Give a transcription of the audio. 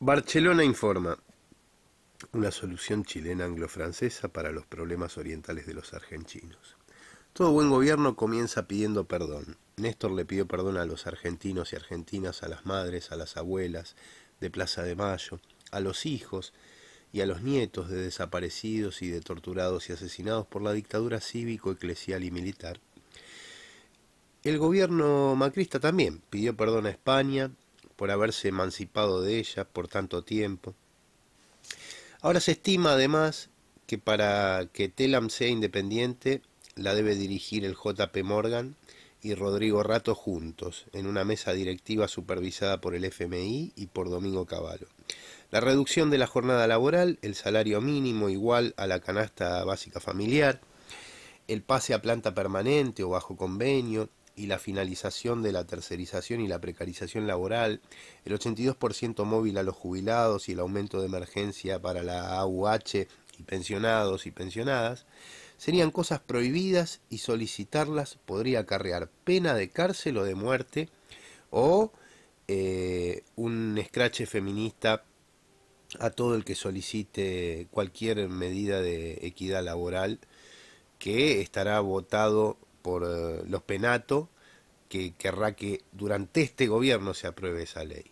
Barcelona informa. Una solución chilena anglo-francesa para los problemas orientales de los argentinos. Todo buen gobierno comienza pidiendo perdón. Néstor le pidió perdón a los argentinos y argentinas, a las madres, a las abuelas de Plaza de Mayo, a los hijos y a los nietos de desaparecidos y de torturados y asesinados por la dictadura cívico, eclesial y militar. El gobierno macrista también pidió perdón a España, por haberse emancipado de ella por tanto tiempo. Ahora se estima además que para que Telam sea independiente la debe dirigir el JP Morgan y Rodrigo Rato juntos, en una mesa directiva supervisada por el FMI y por Domingo Cavallo. La reducción de la jornada laboral, el salario mínimo igual a la canasta básica familiar, el pase a planta permanente o bajo convenio, y la finalización de la tercerización y la precarización laboral, el 82% móvil a los jubilados y el aumento de emergencia para la AUH y pensionados y pensionadas, serían cosas prohibidas y solicitarlas podría acarrear pena de cárcel o de muerte o eh, un escrache feminista a todo el que solicite cualquier medida de equidad laboral que estará votado por eh, los penatos que querrá que durante este gobierno se apruebe esa ley.